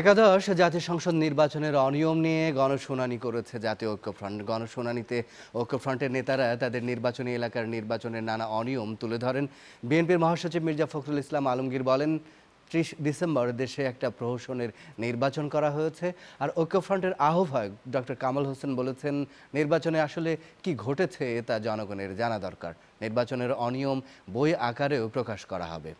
একাদশ জাতীয় সংসদ নির্বাচনের অনিয়ম নিয়ে গণশুনানি করেছে জাতীয় ঐক্যফ্রন্ট গণশুনানিতে ঐক্যফ্রন্টের নেতারা তাদের নির্বাচনী এলাকার নির্বাচনের নানা অনিয়ম তুলে ধরেন বিএনপির মহাসচিব মির্জা ফখরুল ইসলাম আলমগীর বলেন ত্রিশ ডিসেম্বর দেশে একটা প্রহসনের নির্বাচন করা হয়েছে আর ঐক্যফ্রন্টের আহ্বায়ক ডক্টর কামাল হোসেন বলেছেন নির্বাচনে আসলে কি ঘটেছে তা জনগণের জানা দরকার নির্বাচনের অনিয়ম বই আকারেও প্রকাশ করা হবে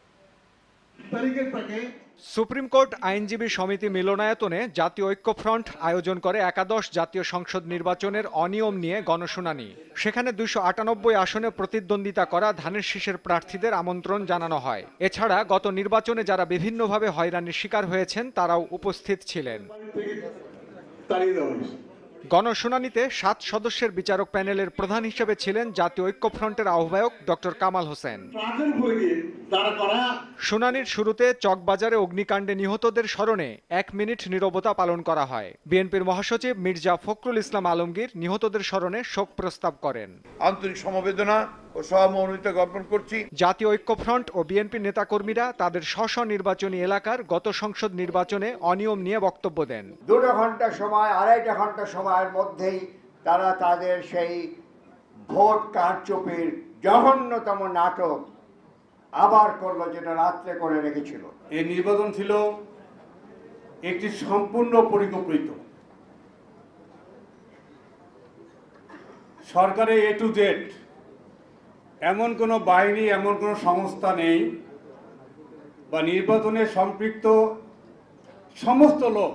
সুপ্রিম কোর্ট আইনজীবী সমিতি মিলনায়তনে জাতীয় ঐক্যফ্রন্ট আয়োজন করে একাদশ জাতীয় সংসদ নির্বাচনের অনিয়ম নিয়ে গণশুনানি সেখানে দুইশো আটানব্বই আসনে প্রতিদ্বন্দ্বিতা করা ধানের শীষের প্রার্থীদের আমন্ত্রণ জানানো হয় এছাড়া গত নির্বাচনে যারা বিভিন্নভাবে হয়রানির শিকার হয়েছেন তারাও উপস্থিত ছিলেন গণশুনানিতে সাত সদস্যের বিচারক প্যানেলের প্রধান হিসেবে ছিলেন জাতীয় ঐক্যফ্রন্টের আহ্বায়ক ডক্টর কামাল হোসেন শুনানির শুরুতে চকবাজারে অগ্নিকাণ্ডে নিহতদের স্মরণে এক মিনিট নিরবতা পালন করা হয় বিএনপির মহাসচিব মির্জা ফখরুল ইসলাম আলমগীর নিহতদের স্মরণে শোক প্রস্তাব করেন আন্তরিক সমবেদনা ও সহমনোনীত গঠন করছি জাতীয় ঐক্যফ্রন্ট ও বিএনপি নেতাকর্মীরা তাদের স্ব নির্বাচনী এলাকার গত সংসদ নির্বাচনে অনিয়ম নিয়ে বক্তব্য দেন দুটো ঘন্টা সময় আড়াইটা ঘন্টা সময়ের মধ্যেই তারা তাদের সেই ভোট কারচুপির জঘন্যতম নাটক আবার করলো যেটা রাত্রে করে রেখেছিল এই নির্বাচন ছিল একটি সম্পূর্ণ পরিকল্পিত সরকারের এ টু জেড এমন কোনো বাহিনী এমন কোনো সংস্থা নেই বা নির্বাচনে সম্পৃক্ত সমস্ত লোক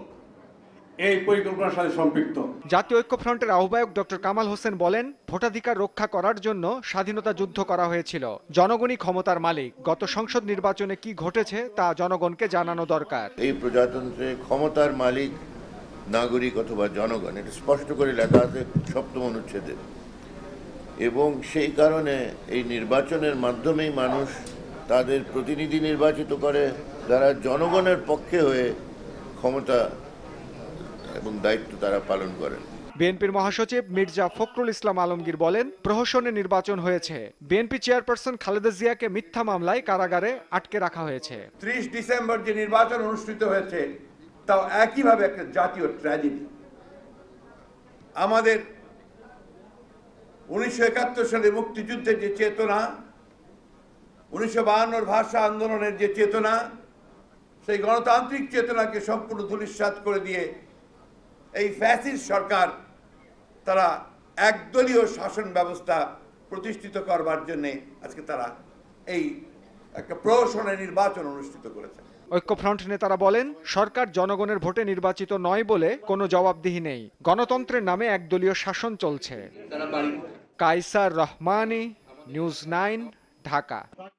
এই পরিকল্পনার সাথে সম্পৃক্ত জাতীয় ঐক্যফ্রন্টের আহ্বায়ক ডক্টর কামাল হোসেন বলেন ভোটাধিকার রক্ষা করার জন্য স্বাধীনতা যুদ্ধ করা হয়েছিল জনগণই ক্ষমতার মালিক গত সংসদ নির্বাচনে কি ঘটেছে তা জনগণকে জানানো দরকার এই প্রজাতন্ত্রে ক্ষমতার মালিক নাগরিক অথবা জনগণ এটা স্পষ্ট করে লেখা আছে সপ্তম অনুচ্ছেদে এবং সেই কারণে এই নির্বাচনের মাধ্যমেই মানুষ তাদের প্রতিনিধি নির্বাচিত করে যারা জনগণের পক্ষে হয়ে ক্ষমতা এবং দায়িত্ব তারা পালন করেন বিএনপির মহাসচিব মির্জা ফখরুল ইসলাম আলমগীর বলেন প্রহসনে নির্বাচন হয়েছে বিএনপি চেয়ারপারসন খালেদা জিয়াকে মিথ্যা মামলায় কারাগারে আটকে রাখা হয়েছে ত্রিশ ডিসেম্বর যে নির্বাচন অনুষ্ঠিত হয়েছে তাও একইভাবে একটা জাতীয় ট্র্যাজেডি আমাদের উনিশশো একাত্তর সালে মুক্তিযুদ্ধের যে চেতনা উনিশশো বাহান্নর ভাষা আন্দোলনের যে চেতনা সেই গণতান্ত্রিক চেতনাকে সম্পূর্ণ ধুলিস্বাদ করে দিয়ে এই ফ্যাসিস সরকার তারা একদলীয় শাসন ব্যবস্থা প্রতিষ্ঠিত করবার জন্যে আজকে তারা এই একটা প্রহসনের নির্বাচন অনুষ্ঠিত করেছে ঐক্যফ্রন্ট নেতারা বলেন সরকার জনগণের ভোটে নির্বাচিত নয় বলে কোনো জবাবদিহি নেই গণতন্ত্রের নামে একদলীয় শাসন চলছে कायसार रहमानी न्यूज़ नाइन ढाका